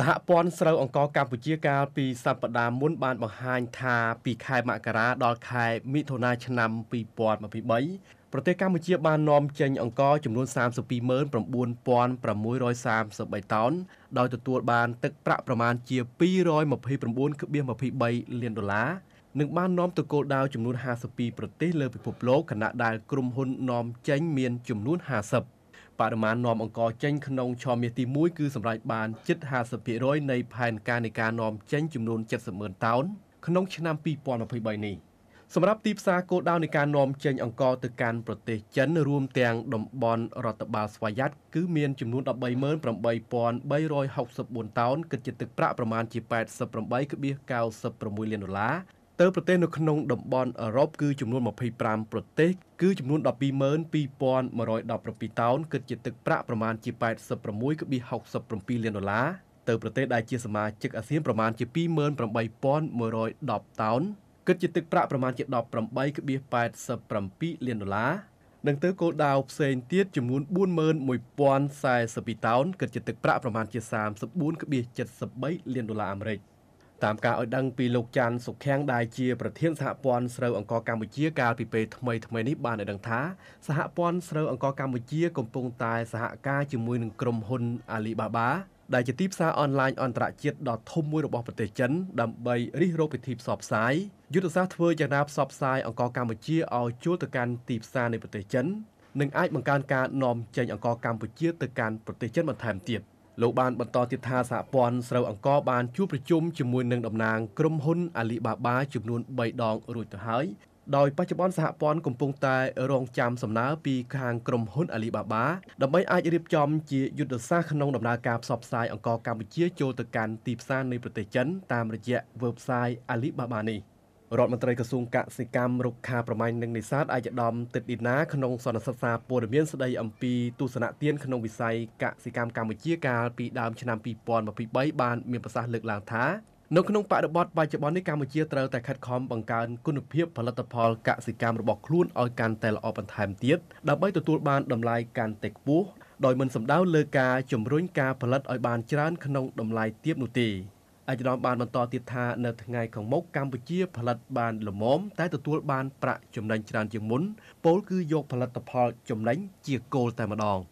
សហព័ន្ធស្រូវអង្ករកម្ពុជាកាលពីសប្តាហ៍មុនបានបង្ហាញថាពីខែមករាដល់ខែមិថុនាឆ្នាំ2023ប្រទេសកម្ពុជាបាននាំចេញអង្ករចំនួន329633តោនដោយទទួលបានទឹកប្រាក់ប្រមាណជា229.23លានដុល្លារនឹងបាននាំទៅគោលដៅចំនួន52ប្រទេសលើពិភពលោកខណៈដែលក្រុមហ៊ុននាំចេញមានចំនួន50បរិមាណនាំអង្ករចេញក្នុងឆមាសទី1គឺសម្រេចបានជិត50%នៃផែនការនៃការនាំចេញចំនួន70ម៉ឺនតោនក្នុង ឆ្នាំ2023នេះសម្រាប់ទីផ្សារគោលដៅនៃការនាំចេញអង្ករទៅកាន់ប្រទេសចិន រួមទាំងតំបន់រដ្ឋបាលស្វយ័តគឺមានចំនួន138,364តោនគិតជាទឹកប្រាក់ប្រមាណជា88.96លានដុល្លារទៅប្រទេសនៅក្នុងតំបន់អឺរ៉ុបគឺចំនួន25ប្រទេស គឺចំនួន122117តោនគិតជាទឹកប្រាក់ប្រមាណជា86.67លានដុល្លារទៅប្រទេសដែលជាសមាជិកអាស៊ានប្រមាណជា28110តោនគិតជាទឹកប្រាក់ប្រមាណជា18.87លានដុល្លារនិងទៅគោលដៅផ្សេងទៀតចំនួន41042តោនគិតជាទឹកប្រាក់ប្រមាណជា34.73លានដុល្លារអាមេរិក។តាមការឲ្យដឹងពីលោកច័ន្ទសុខាំងដែលជាប្រធានសហព័ន្ធស្រូវអង្ករកម្ពុជាកាលពីពេលថ្មីថ្មីនេះបានឲ្យដឹងថាសហព័ន្ធស្រូវអង្ករកម្ពុជាកំពុងតែសហការជាមួយនឹងក្រុមហ៊ុន Alibaba ដែលជាទីផ្សារអនឡាញអន្តរជាតិដ៏ធំមួយរបស់ប្រទេសចិន ដើម្បីរិះរោបពិធីផ្សព្វផ្សាយយុទ្ធសាស្ត្រធ្វើយ៉ាងណាផ្សព្វផ្សាយអង្ករកម្ពុជាឲ្យចូលទៅកាន់ទីផ្សារនៃប្រទេសចិននិងអាចបង្កើនការនាំចេញអង្ករកម្ពុជាទៅកាន់ប្រទេសចិនបន្ថែមទៀត។លោកបានបន្តទៀតថាសហព័ន្ធស្រូវអង្គរបានជួបប្រជុំជាមួយនឹងតំណាងក្រុមហ៊ុន Alibaba ចំនួន3ដងរួចទៅហើយដោយបច្ចុប្បន្នសហព័ន្ធកំពុងតែរងចាំសំណើពីខាងក្រុមហ៊ុន Alibaba ដើម្បីអាចរៀបចំជាយុទ្ធសាស្ត្រក្នុងដំណើរការផ្សព្វផ្សាយអង្គរកម្ពុជាចូលទៅកាន់ទីផ្សារនៃប្រទេសចិនតាមរយៈ website Alibaba នេះ។រដ្ឋមន្ត្រីក្រសួងកសិកម្មរុក្ខាប្រមាញ់និងនេសាទអាយដាមទឹកឌីណាក្នុង សន្និសីទសារព័ត៌មានស្ដីអំពីទស្សនៈទានក្នុងវិស័យកសិកម្មកម្ពុជាកាលពីដើមឆ្នាំ2023បាន មានប្រសាសន៍លើកឡើងថានៅក្នុងបរិបទបច្ចុប្បន្ននេះកម្ពុជាត្រូវតែខិតខំបង្កើនគុណភាពផលិតផល កសិកម្មរបស់ខ្លួនឲ្យកាន់តែល្អបន្ថែមទៀតដើម្បីទទួលបានតម្លៃកាន់តែខ្ពស់ដោយមិនសំដៅលើការជំរុញការផលិតឲ្យបានច្រើន ក្នុងតម្លៃទាបនោះទេ។អាយដាមបានបន្តទៀតថា នៅថ្ងៃខាងមុខកម្ពុជាផលិតបានល្មមតែទទួលបានប្រាក់ចំណេញច្រើនជាងមុនពោលគឺយកផលិតផលចំណេញជាគោលតែម្ដង។